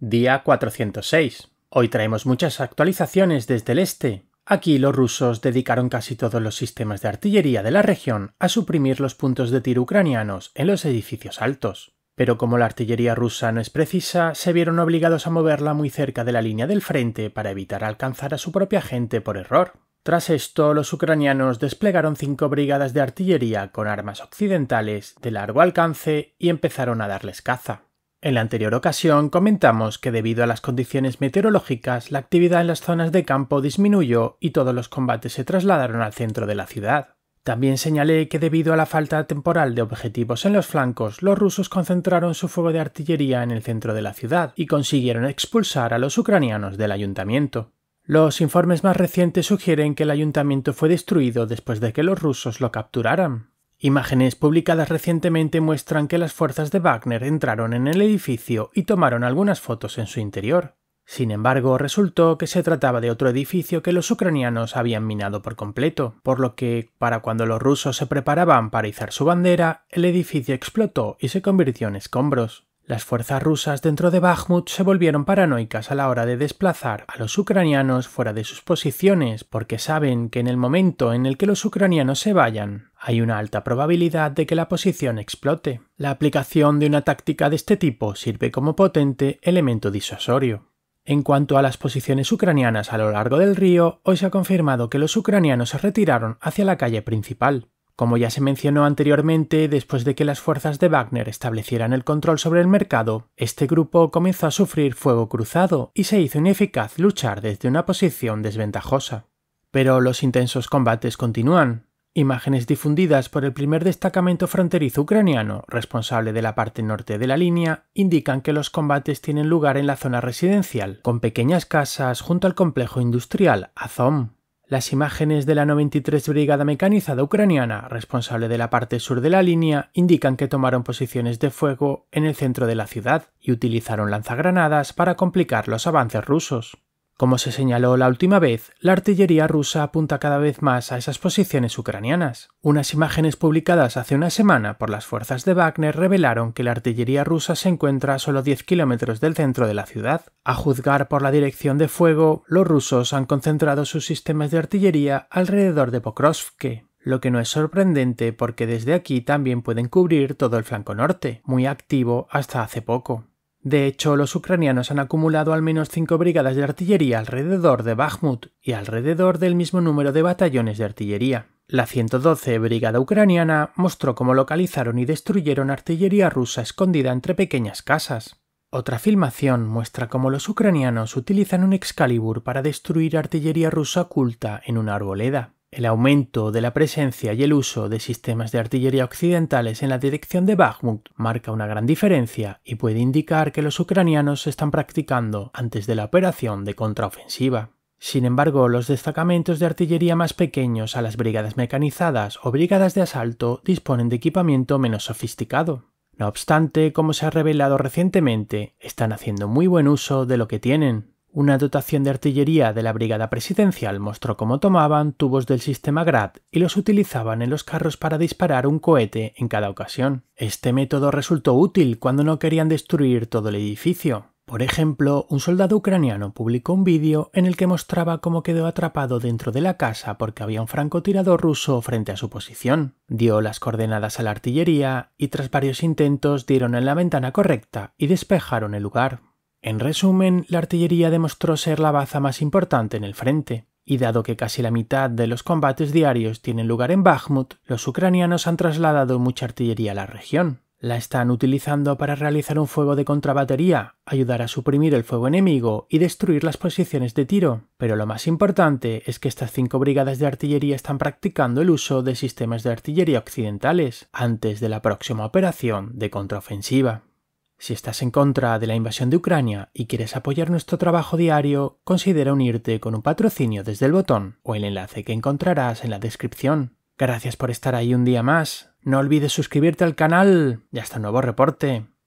Día 406. Hoy traemos muchas actualizaciones desde el este. Aquí los rusos dedicaron casi todos los sistemas de artillería de la región a suprimir los puntos de tiro ucranianos en los edificios altos. Pero como la artillería rusa no es precisa, se vieron obligados a moverla muy cerca de la línea del frente para evitar alcanzar a su propia gente por error. Tras esto, los ucranianos desplegaron cinco brigadas de artillería con armas occidentales de largo alcance y empezaron a darles caza. En la anterior ocasión comentamos que debido a las condiciones meteorológicas la actividad en las zonas de campo disminuyó y todos los combates se trasladaron al centro de la ciudad. También señalé que debido a la falta temporal de objetivos en los flancos, los rusos concentraron su fuego de artillería en el centro de la ciudad y consiguieron expulsar a los ucranianos del ayuntamiento. Los informes más recientes sugieren que el ayuntamiento fue destruido después de que los rusos lo capturaran. Imágenes publicadas recientemente muestran que las fuerzas de Wagner entraron en el edificio y tomaron algunas fotos en su interior. Sin embargo, resultó que se trataba de otro edificio que los ucranianos habían minado por completo, por lo que, para cuando los rusos se preparaban para izar su bandera, el edificio explotó y se convirtió en escombros. Las fuerzas rusas dentro de Bakhmut se volvieron paranoicas a la hora de desplazar a los ucranianos fuera de sus posiciones, porque saben que en el momento en el que los ucranianos se vayan, hay una alta probabilidad de que la posición explote. La aplicación de una táctica de este tipo sirve como potente elemento disuasorio. En cuanto a las posiciones ucranianas a lo largo del río, hoy se ha confirmado que los ucranianos se retiraron hacia la calle principal. Como ya se mencionó anteriormente, después de que las fuerzas de Wagner establecieran el control sobre el mercado, este grupo comenzó a sufrir fuego cruzado y se hizo ineficaz luchar desde una posición desventajosa. Pero los intensos combates continúan, Imágenes difundidas por el primer destacamento fronterizo ucraniano, responsable de la parte norte de la línea, indican que los combates tienen lugar en la zona residencial, con pequeñas casas junto al complejo industrial Azom. Las imágenes de la 93 Brigada Mecanizada Ucraniana, responsable de la parte sur de la línea, indican que tomaron posiciones de fuego en el centro de la ciudad y utilizaron lanzagranadas para complicar los avances rusos. Como se señaló la última vez, la artillería rusa apunta cada vez más a esas posiciones ucranianas. Unas imágenes publicadas hace una semana por las fuerzas de Wagner revelaron que la artillería rusa se encuentra a solo 10 kilómetros del centro de la ciudad. A juzgar por la dirección de fuego, los rusos han concentrado sus sistemas de artillería alrededor de Pokrovske, lo que no es sorprendente porque desde aquí también pueden cubrir todo el flanco norte, muy activo hasta hace poco. De hecho, los ucranianos han acumulado al menos cinco brigadas de artillería alrededor de Bakhmut y alrededor del mismo número de batallones de artillería. La 112 Brigada Ucraniana mostró cómo localizaron y destruyeron artillería rusa escondida entre pequeñas casas. Otra filmación muestra cómo los ucranianos utilizan un Excalibur para destruir artillería rusa oculta en una arboleda. El aumento de la presencia y el uso de sistemas de artillería occidentales en la dirección de Bakhmut marca una gran diferencia y puede indicar que los ucranianos están practicando antes de la operación de contraofensiva. Sin embargo, los destacamentos de artillería más pequeños a las brigadas mecanizadas o brigadas de asalto disponen de equipamiento menos sofisticado. No obstante, como se ha revelado recientemente, están haciendo muy buen uso de lo que tienen. Una dotación de artillería de la Brigada Presidencial mostró cómo tomaban tubos del sistema Grad y los utilizaban en los carros para disparar un cohete en cada ocasión. Este método resultó útil cuando no querían destruir todo el edificio. Por ejemplo, un soldado ucraniano publicó un vídeo en el que mostraba cómo quedó atrapado dentro de la casa porque había un francotirador ruso frente a su posición. Dio las coordenadas a la artillería y tras varios intentos dieron en la ventana correcta y despejaron el lugar. En resumen, la artillería demostró ser la baza más importante en el frente, y dado que casi la mitad de los combates diarios tienen lugar en Bakhmut, los ucranianos han trasladado mucha artillería a la región. La están utilizando para realizar un fuego de contrabatería, ayudar a suprimir el fuego enemigo y destruir las posiciones de tiro. Pero lo más importante es que estas cinco brigadas de artillería están practicando el uso de sistemas de artillería occidentales antes de la próxima operación de contraofensiva. Si estás en contra de la invasión de Ucrania y quieres apoyar nuestro trabajo diario, considera unirte con un patrocinio desde el botón o el enlace que encontrarás en la descripción. Gracias por estar ahí un día más. No olvides suscribirte al canal y hasta un nuevo reporte.